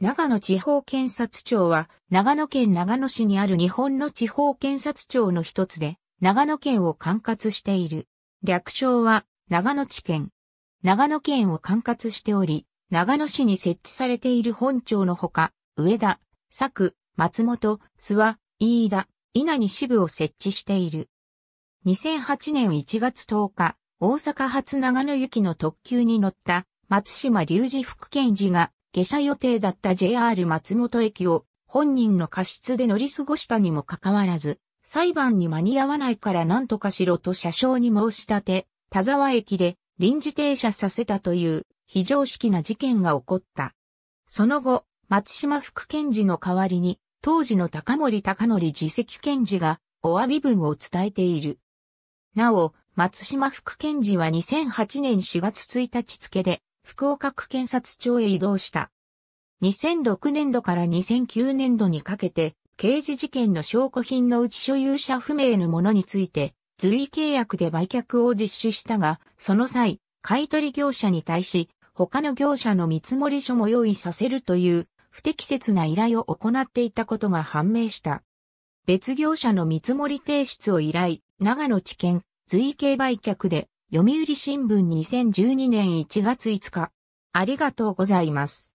長野地方検察庁は、長野県長野市にある日本の地方検察庁の一つで、長野県を管轄している。略称は、長野地検。長野県を管轄しており、長野市に設置されている本庁のほか、上田、佐久、松本、諏訪、飯田、稲に支部を設置している。2008年1月10日、大阪発長野行きの特急に乗った松島隆二副検事が下車予定だった JR 松本駅を本人の過失で乗り過ごしたにもかかわらず、裁判に間に合わないから何とかしろと車掌に申し立て、田沢駅で臨時停車させたという非常識な事件が起こった。その後、松島副検事の代わりに、当時の高森隆則自席検事がお詫び文を伝えている。なお、松島副検事は2008年4月1日付で、福岡区検察庁へ移動した。2006年度から2009年度にかけて、刑事事件の証拠品のうち所有者不明のものについて、随意契約で売却を実施したが、その際、買取業者に対し、他の業者の見積書も用意させるという不適切な依頼を行っていたことが判明した。別業者の見積提出を依頼、長野地検、随意契売却で読売新聞2012年1月5日。ありがとうございます。